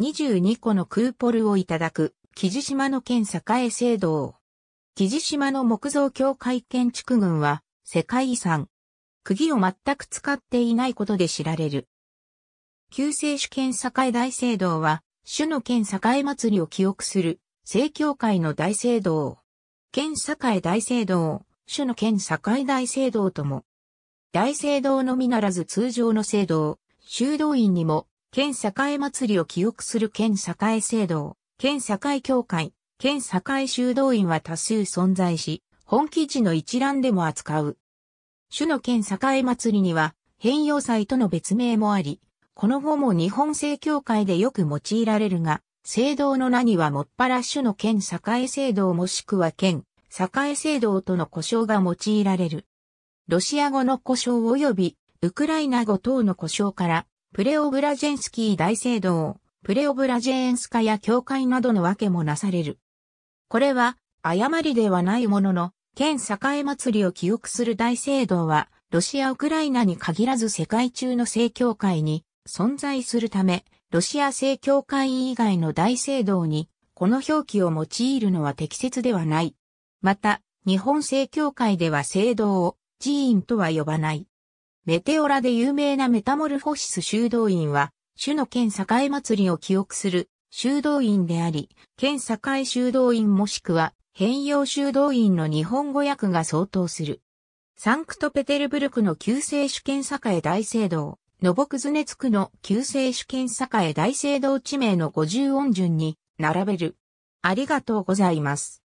22個のクーポルをいただく、木地島の県栄聖堂。木地島の木造教会建築群は、世界遺産。釘を全く使っていないことで知られる。旧世主権栄大聖堂は、主の県栄祭りを記憶する、正教会の大聖堂。県栄大聖堂、主の県栄大聖堂とも。大聖堂のみならず通常の聖堂、修道院にも県栄祭りを記憶する県栄聖堂、県栄教会、県栄修道院は多数存在し、本記事の一覧でも扱う。主の県栄祭りには、変容祭との別名もあり、この後も日本正教会でよく用いられるが、聖堂の名にはもっぱら主の県栄聖堂もしくは県栄聖堂との呼称が用いられる。ロシア語の呼称及びウクライナ語等の呼称からプレオブラジェンスキー大聖堂、プレオブラジェンスカや教会などの訳もなされる。これは、誤りではないものの、県栄祭りを記憶する大聖堂は、ロシア・ウクライナに限らず世界中の正教会に存在するため、ロシア正教会以外の大聖堂に、この表記を用いるのは適切ではない。また、日本正教会では聖堂を寺院とは呼ばない。メテオラで有名なメタモルフォシス修道院は、主の県境祭りを記憶する修道院であり、県境修道院もしくは変容修道院の日本語訳が相当する。サンクトペテルブルクの旧世主権栄大聖堂、ノボクズネツクの旧世主権栄大聖堂地名の50音順に並べる。ありがとうございます。